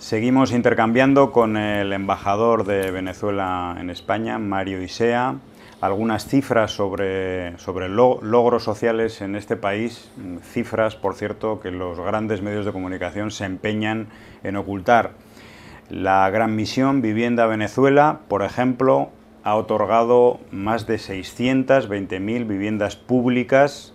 Seguimos intercambiando con el embajador de Venezuela en España, Mario Isea, algunas cifras sobre, logros sociales en este país, cifras, por cierto, que los grandes medios de comunicación se empeñan en ocultar. La gran misión Vivienda Venezuela, por ejemplo, ha otorgado más de 620.000 viviendas públicas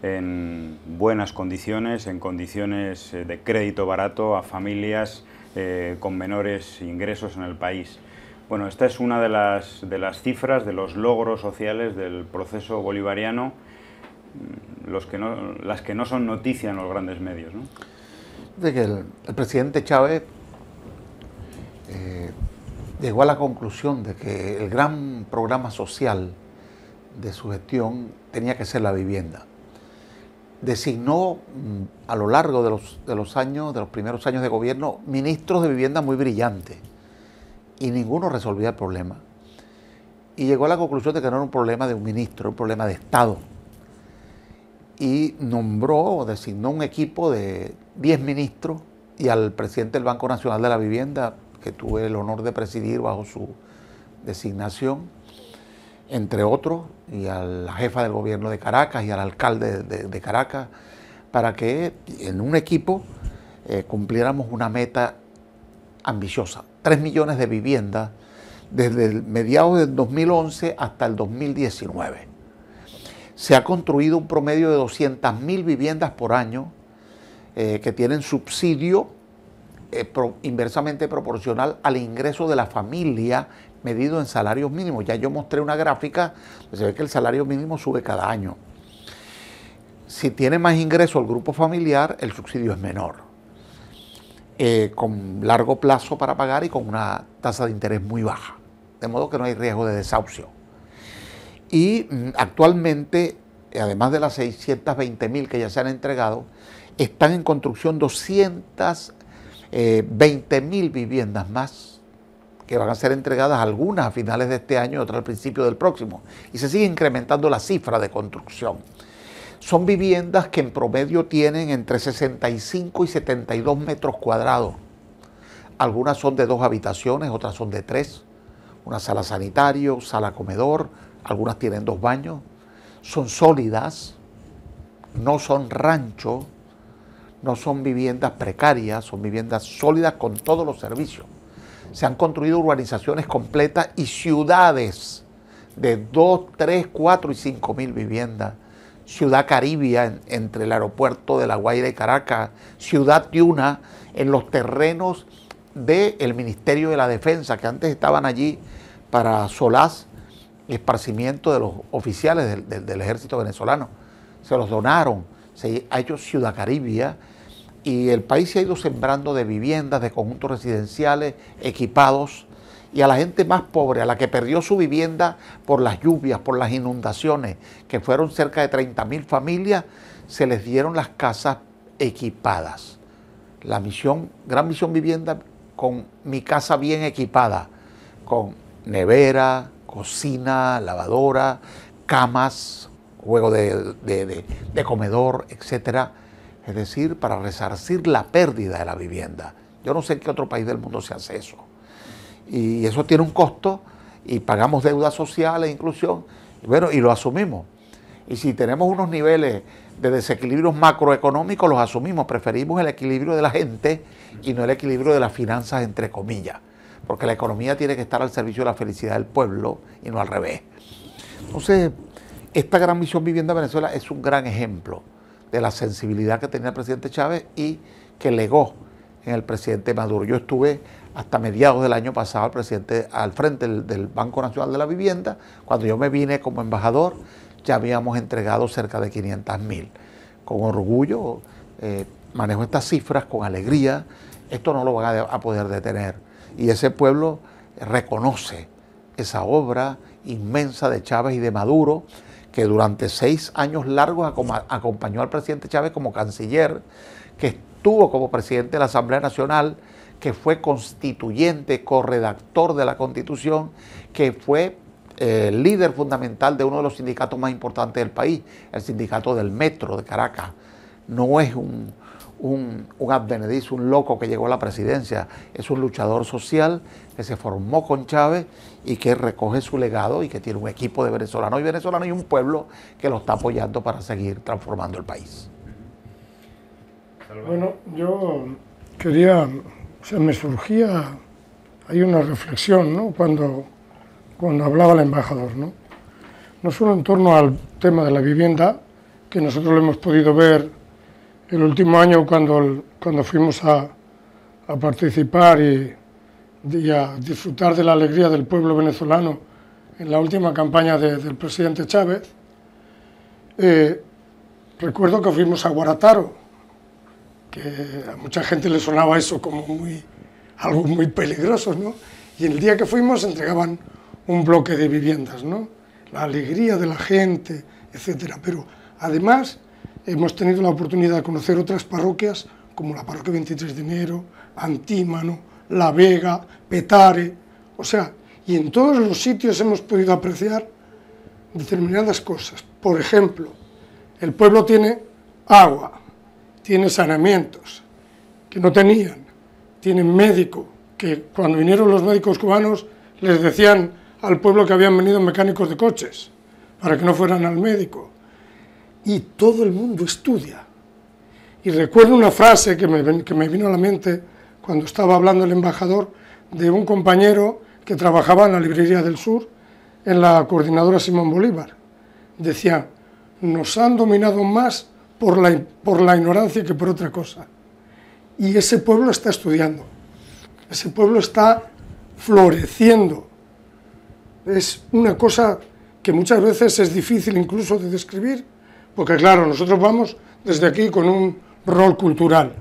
en buenas condiciones, en condiciones eh, de crédito barato a familias eh, con menores ingresos en el país. Bueno, esta es una de las, de las cifras, de los logros sociales del proceso bolivariano, mm, los que las que no son noticia en los grandes medios. De que el, presidente Chávez eh, llegó a la conclusión de que el gran programa social de su gestión tenía que ser la vivienda. Designó mm, a lo largo de los, años, de los primeros años de gobierno, ministros de vivienda muy brillantes y ninguno resolvía el problema. Y llegó a la conclusión de que no era un problema de un ministro, era un problema de Estado. Y nombró o designó un equipo de 10 ministros y al presidente del Banco Nacional de la Vivienda que tuve el honor de presidir bajo su designación, entre otros, y a la jefa del gobierno de Caracas y al alcalde de, Caracas, para que en un equipo eh, cumpliéramos una meta ambiciosa. 3 millones de viviendas desde el mediados del 2011 hasta el 2019. Se ha construido un promedio de 200.000 viviendas por año eh, que tienen subsidio eh, inversamente proporcional al ingreso de la familia medido en salarios mínimos. Ya yo mostré una gráfica, donde se ve que el salario mínimo sube cada año. Si tiene más ingreso el grupo familiar, el subsidio es menor. Eh, con largo plazo para pagar y con una tasa de interés muy baja. De modo que no hay riesgo de desahucio. Y mm, actualmente, además de las 620 mil que ya se han entregado, están en construcción 200 20.000 eh, viviendas más que van a ser entregadas algunas a finales de este año y otras al principio del próximo. Y se sigue incrementando la cifra de construcción. Son viviendas que en promedio tienen entre 65 y 72 metros cuadrados. Algunas son de dos habitaciones, otras son de tres. Una sala sanitario, sala comedor, algunas tienen dos baños. Son sólidas, no son rancho no son viviendas precarias, son viviendas sólidas con todos los servicios. Se han construido urbanizaciones completas y ciudades de 2, 3, 4 y 5 mil viviendas. Ciudad Caribia, entre el aeropuerto de La Guaira y Caracas, Ciudad Tiuna, en los terrenos del Ministerio de la Defensa, que antes estaban allí para solaz esparcimiento de los oficiales del, del ejército venezolano. Se los donaron, se ha hecho Ciudad Caribia, y el país se ha ido sembrando de viviendas, de conjuntos residenciales equipados y a la gente más pobre, a la que perdió su vivienda por las lluvias, por las inundaciones, que fueron cerca de 30.000 mil familias, se les dieron las casas equipadas. La misión, Gran Misión Vivienda con mi casa bien equipada, con nevera, cocina, lavadora, camas, juego de, de, comedor, etcétera es decir, para resarcir la pérdida de la vivienda. Yo no sé en qué otro país del mundo se hace eso. Y eso tiene un costo y pagamos deuda social e inclusión, y bueno, y lo asumimos. Y si tenemos unos niveles de desequilibrios macroeconómicos, los asumimos. Preferimos el equilibrio de la gente y no el equilibrio de las finanzas, entre comillas. Porque la economía tiene que estar al servicio de la felicidad del pueblo y no al revés. Entonces, esta gran misión Vivienda Venezuela es un gran ejemplo de la sensibilidad que tenía el presidente Chávez y que legó en el presidente Maduro. Yo estuve hasta mediados del año pasado al presidente al frente del, Banco Nacional de la Vivienda. Cuando yo me vine como embajador, ya habíamos entregado cerca de 500 mil. Con orgullo eh, manejo estas cifras, con alegría. Esto no lo van a poder detener. Y ese pueblo reconoce esa obra inmensa de Chávez y de Maduro que durante seis años largos acompañó al presidente Chávez como canciller, que estuvo como presidente de la Asamblea Nacional, que fue constituyente, corredactor de la Constitución, que fue eh, líder fundamental de uno de los sindicatos más importantes del país, el sindicato del Metro de Caracas. No es un un, un un loco que llegó a la presidencia, es un luchador social que se formó con Chávez y que recoge su legado y que tiene un equipo de venezolanos y venezolanos y un pueblo que lo está apoyando para seguir transformando el país. Bueno, yo quería, o sea, me surgía, hay una reflexión, ¿no? Cuando, cuando hablaba el embajador, ¿no? No solo en torno al tema de la vivienda, que nosotros lo hemos podido ver el último año cuando, cuando fuimos a, participar y, a disfrutar de la alegría del pueblo venezolano en la última campaña del presidente Chávez, eh, recuerdo que fuimos a Guarataro, que a mucha gente le sonaba eso como muy, algo muy peligroso, ¿no? Y el día que fuimos entregaban un bloque de viviendas, ¿no? La alegría de la gente, etcétera. Pero además Hemos tenido la oportunidad de conocer otras parroquias, como la parroquia 23 de enero, Antímano, La Vega, Petare, o sea, y en todos los sitios hemos podido apreciar determinadas cosas. Por ejemplo, el pueblo tiene agua, tiene saneamientos, que no tenían, tiene médico, que cuando vinieron los médicos cubanos les decían al pueblo que habían venido mecánicos de coches, para que no fueran al médico y todo el mundo estudia. Y recuerdo una frase que me, que me vino a la mente cuando estaba hablando el embajador de un compañero que trabajaba en la Librería del Sur, en la coordinadora Simón Bolívar. Decía, nos han dominado más por la, por la ignorancia que por otra cosa. Y ese pueblo está estudiando, ese pueblo está floreciendo. Es una cosa que muchas veces es difícil incluso de describir porque claro, nosotros vamos desde aquí con un rol cultural.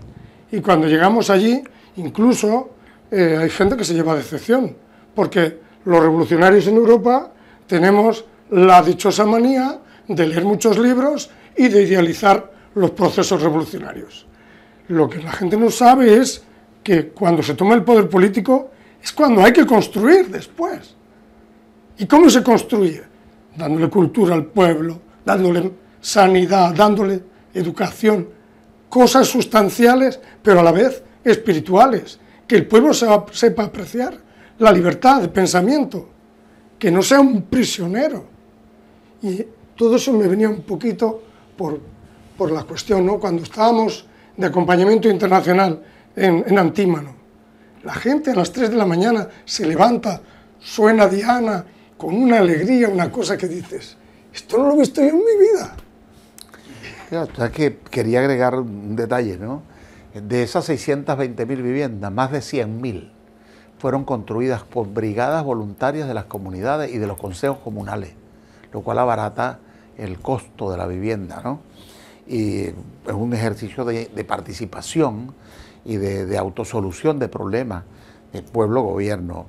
Y cuando llegamos allí, incluso eh, hay gente que se lleva decepción, porque los revolucionarios en Europa tenemos la dichosa manía de leer muchos libros y de idealizar los procesos revolucionarios. Lo que la gente no sabe es que cuando se toma el poder político es cuando hay que construir después. ¿Y cómo se construye? Dándole cultura al pueblo, dándole sanidad, dándole educación, cosas sustanciales, pero a la vez espirituales, que el pueblo sepa, apreciar la libertad de pensamiento, que no sea un prisionero. Y todo eso me venía un poquito por, la cuestión, ¿no? Cuando estábamos de acompañamiento internacional en, en Antímano, la gente a las 3 de la mañana se levanta, suena Diana, con una alegría, una cosa que dices, esto no lo he visto yo en mi vida quería agregar un detalle, ¿no? De esas 620 mil viviendas, más de 100.000 fueron construidas por brigadas voluntarias de las comunidades y de los consejos comunales, lo cual abarata el costo de la vivienda, ¿no? Y es un ejercicio de, participación y de, autosolución de problemas del pueblo-gobierno.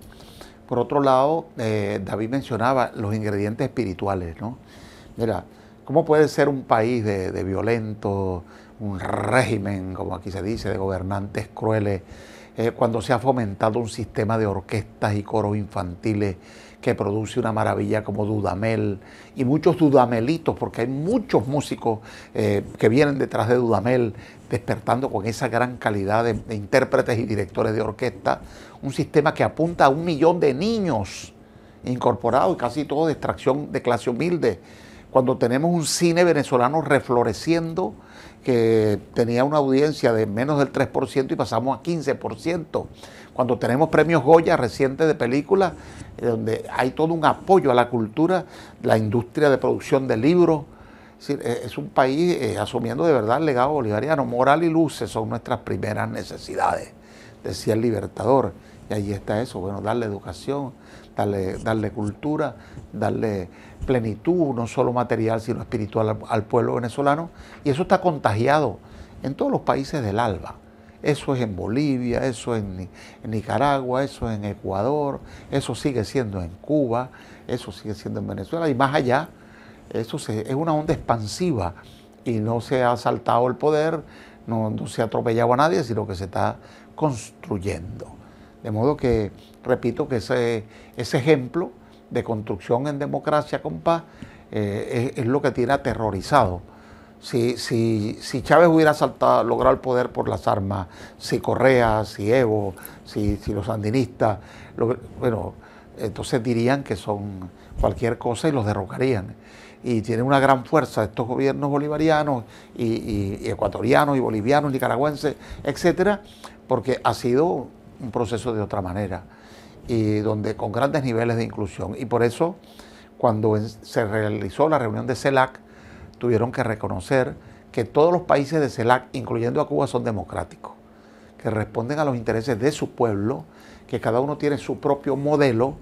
Por otro lado, eh, David mencionaba los ingredientes espirituales, ¿no? Mira, ¿Cómo puede ser un país de, violento, un régimen, como aquí se dice, de gobernantes crueles, eh, cuando se ha fomentado un sistema de orquestas y coros infantiles que produce una maravilla como Dudamel y muchos Dudamelitos, porque hay muchos músicos eh, que vienen detrás de Dudamel despertando con esa gran calidad de, de intérpretes y directores de orquesta, un sistema que apunta a un millón de niños incorporados y casi todos de extracción de clase humilde cuando tenemos un cine venezolano refloreciendo, que tenía una audiencia de menos del 3% y pasamos a 15%. Cuando tenemos premios Goya recientes de películas, eh, donde hay todo un apoyo a la cultura, la industria de producción de libros. Es, eh, un país eh, asumiendo de verdad el legado bolivariano. Moral y luces son nuestras primeras necesidades, decía el libertador. Y ahí está eso, bueno, darle educación, darle, darle cultura, darle plenitud, no solo material, sino espiritual al, pueblo venezolano. Y eso está contagiado en todos los países del ALBA. Eso es en Bolivia, eso es en, Nicaragua, eso es en Ecuador, eso sigue siendo en Cuba, eso sigue siendo en Venezuela y más allá. Eso es una onda expansiva y no se ha saltado el poder, no, se ha atropellado a nadie, sino que se está construyendo. De modo que, repito, que ese, ese ejemplo de construcción en democracia con paz eh, es, lo que tiene aterrorizado. Si, Chávez hubiera saltado, logrado el poder por las armas, si Correa, si Evo, si, los sandinistas, bueno, entonces dirían que son cualquier cosa y los derrocarían. Y tiene una gran fuerza estos gobiernos bolivarianos y, y ecuatorianos y bolivianos, nicaragüenses, etcétera, porque ha sido un proceso de otra manera y donde con grandes niveles de inclusión. Y por eso, cuando se realizó la reunión de CELAC, tuvieron que reconocer que todos los países de CELAC, incluyendo a Cuba, son democráticos, que responden a los intereses de su pueblo, que cada uno tiene su propio modelo,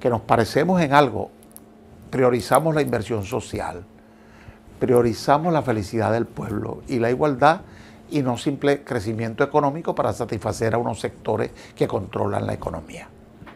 que nos parecemos en algo. Priorizamos la inversión social, priorizamos la felicidad del pueblo y la igualdad y no simple crecimiento económico para satisfacer a unos sectores que controlan la economía.